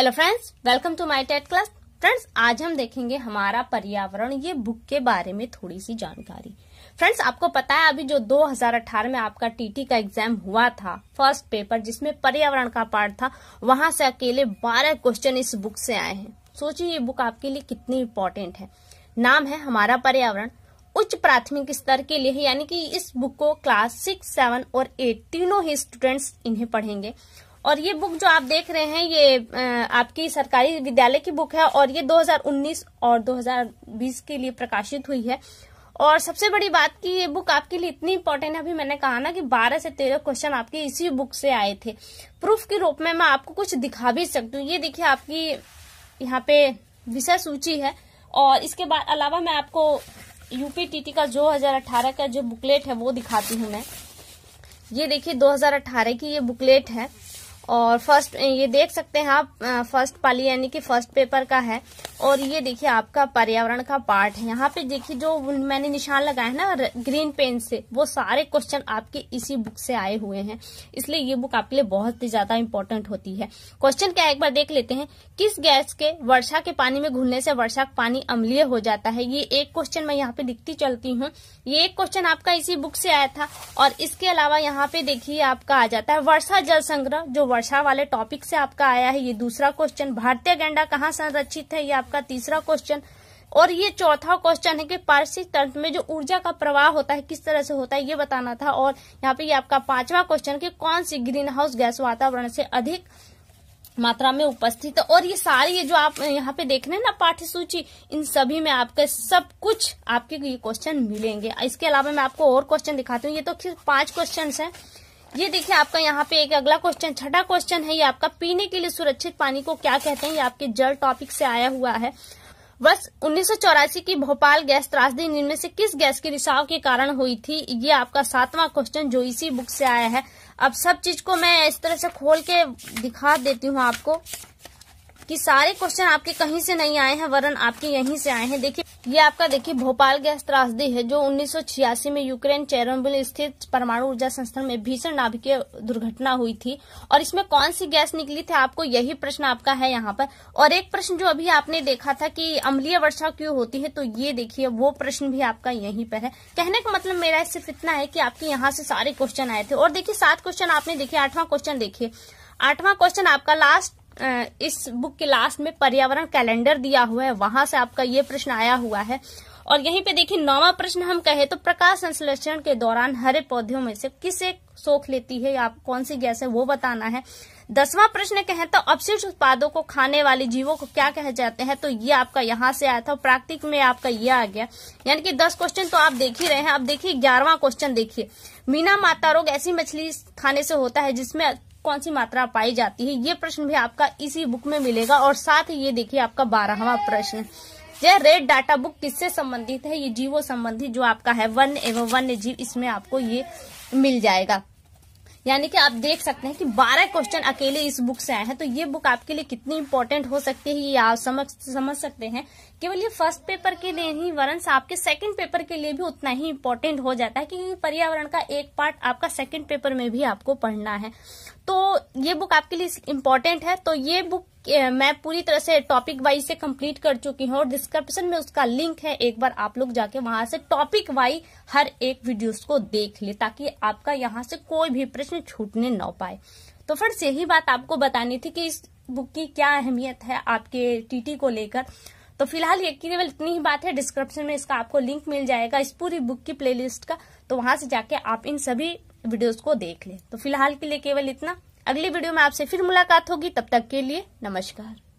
hello friends welcome to my TET class friends आज हम देखेंगे हमारा पर्यावरण ये बुक के बारे में थोड़ी सी जानकारी फ्रेंड्स आपको पता है अभी जो 2018 में आपका टीटी का एग्जाम हुआ था फर्स्ट पेपर जिसमें पर्यावरण का पार्ट था वहां से अकेले 12 क्वेश्चन इस बुक से आए हैं सोचिए ये बुक आपके लिए कितनी इम्पोर्टेंट है नाम है हमारा पर्यावरण उच्च प्राथमिक स्तर के लिए यानी कि इस बुक को क्लास सिक्स सेवन और एट तीनों ही स्टूडेंट्स इन्हें पढ़ेंगे और ये बुक जो आप देख रहे हैं ये आपकी सरकारी विद्यालय की बुक है और ये 2019 और 2020 के लिए प्रकाशित हुई है और सबसे बड़ी बात कि ये बुक आपके लिए इतनी इम्पोर्टेंट है अभी मैंने कहा ना कि 12 से 13 क्वेश्चन आपके इसी बुक से आए थे प्रूफ के रूप में मैं आपको कुछ दिखा भी सकती हूँ ये देखिए आपकी यहाँ पे विषय सूची है और इसके बाद अलावा मैं आपको यूपीटीटी का जो का जो बुकलेट है वो दिखाती हूँ मैं ये देखिए 2018 की ये बुकलेट है और फर्स्ट ये देख सकते हैं आप फर्स्ट पाली यानी कि फर्स्ट पेपर का है और ये देखिए आपका पर्यावरण का पार्ट है यहाँ पे देखिए जो मैंने निशान लगाया है ना ग्रीन पेन से वो सारे क्वेश्चन आपके इसी बुक से आए हुए हैं इसलिए ये बुक आपके लिए बहुत ही ज्यादा इम्पोर्टेंट होती है क्वेश्चन क्या एक बार देख लेते हैं किस गैस के वर्षा के पानी में घुलने से वर्षा का पानी अम्लीय हो जाता है ये एक क्वेश्चन मैं यहाँ पे दिखती चलती हूँ ये एक क्वेश्चन आपका इसी बुक से आया था और इसके अलावा यहाँ पे देखिए आपका आ जाता है वर्षा जल संग्रह जो वर्षा वाले टॉपिक से आपका आया है ये दूसरा क्वेश्चन भारतीय गेंडा कहाँ संरक्षित है ये आप आपका तीसरा क्वेश्चन और ये चौथा क्वेश्चन है कि पारसिक तंत्र में जो ऊर्जा का प्रवाह होता है किस तरह से होता है ये बताना था और यहाँ पे ये आपका पांचवा क्वेश्चन कि कौन सी ग्रीन हाउस गैस वातावरण से अधिक मात्रा में उपस्थित है और ये सारी ये जो आप यहाँ पे देख रहे हैं ना पाठ्य सूची इन सभी में आपके सब कुछ आपके ये क्वेश्चन मिलेंगे इसके अलावा मैं आपको और क्वेश्चन दिखाती हूँ ये तो पांच क्वेश्चन है ये देखिए आपका यहाँ पे एक अगला क्वेश्चन छठा क्वेश्चन है ये आपका पीने के लिए सुरक्षित पानी को क्या कहते हैं ये आपके जल टॉपिक से आया हुआ है वर्ष उन्नीस की भोपाल गैस त्रासदी निर्णय से किस गैस के रिसाव के कारण हुई थी ये आपका सातवां क्वेश्चन जो इसी बुक से आया है अब सब चीज को मैं इस तरह से खोल के दिखा देती हूँ आपको कि सारे क्वेश्चन आपके कहीं से नहीं आए हैं वरन आपके यहीं से आए हैं देखिए ये आपका देखिए भोपाल गैस त्रासदी है जो 1986 में यूक्रेन चेरोबिल स्थित परमाणु ऊर्जा संस्थान में भीषण नाभिकीय दुर्घटना हुई थी और इसमें कौन सी गैस निकली थी आपको यही प्रश्न आपका है यहाँ पर और एक प्रश्न जो अभी आपने देखा था कि अम्लीय वर्षा क्यों होती है तो ये देखिए वो प्रश्न भी आपका यहीं पर है कहने का मतलब मेरा सिर्फ इतना है कि आपके यहाँ से सारे क्वेश्चन आए थे और देखिए सात क्वेश्चन आपने देखिए आठवां क्वेश्चन देखिए आठवां क्वेश्चन आपका लास्ट इस बुक के लास्ट में पर्यावरण कैलेंडर दिया हुआ है वहां से आपका ये प्रश्न आया हुआ है और यहीं पे देखिए नौवा प्रश्न हम कहे तो प्रकाश संश्लेषण के दौरान हरे पौधों में से किसे सोख लेती है आप कौन सी गैस है वो बताना है दसवां प्रश्न कहे तो अपशिष्ट उत्पादों को खाने वाले जीवों को क्या कहे जाते हैं तो ये आपका यहाँ से आया था प्राकृतिक में आपका ये आ गया यानी कि दस क्वेश्चन तो आप देख ही रहे हैं अब देखिए ग्यारहवा क्वेश्चन देखिए मीना माता रोग ऐसी मछली खाने से होता है जिसमें कौन सी मात्रा पाई जाती है ये प्रश्न भी आपका इसी बुक में मिलेगा और साथ ही ये देखिए आपका बारहवा प्रश्न यह रेड डाटा बुक किससे संबंधित है ये जीवो संबंधित जो आपका है वन एवं वन्य जीव इसमें आपको ये मिल जाएगा यानी कि आप देख सकते हैं कि 12 क्वेश्चन अकेले इस बुक से आए हैं तो ये बुक आपके लिए कितनी इम्पोर्टेंट हो सकती है ये आप समझ समझ सकते हैं केवल ये फर्स्ट पेपर के लिए ही वरन आपके सेकंड पेपर के लिए भी उतना ही इम्पोर्टेंट हो जाता है क्योंकि पर्यावरण का एक पार्ट आपका सेकंड पेपर में भी आपको पढ़ना है तो ये बुक आपके लिए इम्पोर्टेंट है तो ये बुक मैं पूरी तरह से टॉपिक वाइज से कंप्लीट कर चुकी हूँ और डिस्क्रिप्शन में उसका लिंक है एक बार आप लोग जाके वहां से टॉपिक वाइज हर एक वीडियोस को देख ले ताकि आपका यहाँ से कोई भी प्रश्न छूटने ना पाए तो फ्रेंड्स यही बात आपको बतानी थी कि इस बुक की क्या अहमियत है आपके टीटी को लेकर तो फिलहाल ये केवल इतनी ही बात है डिस्क्रिप्शन में इसका आपको लिंक मिल जाएगा इस पूरी बुक की प्लेलिस्ट का तो वहां से जाके आप इन सभी वीडियोस को देख ले तो फिलहाल के लिए केवल इतना अगली वीडियो में आपसे फिर मुलाकात होगी तब तक के लिए नमस्कार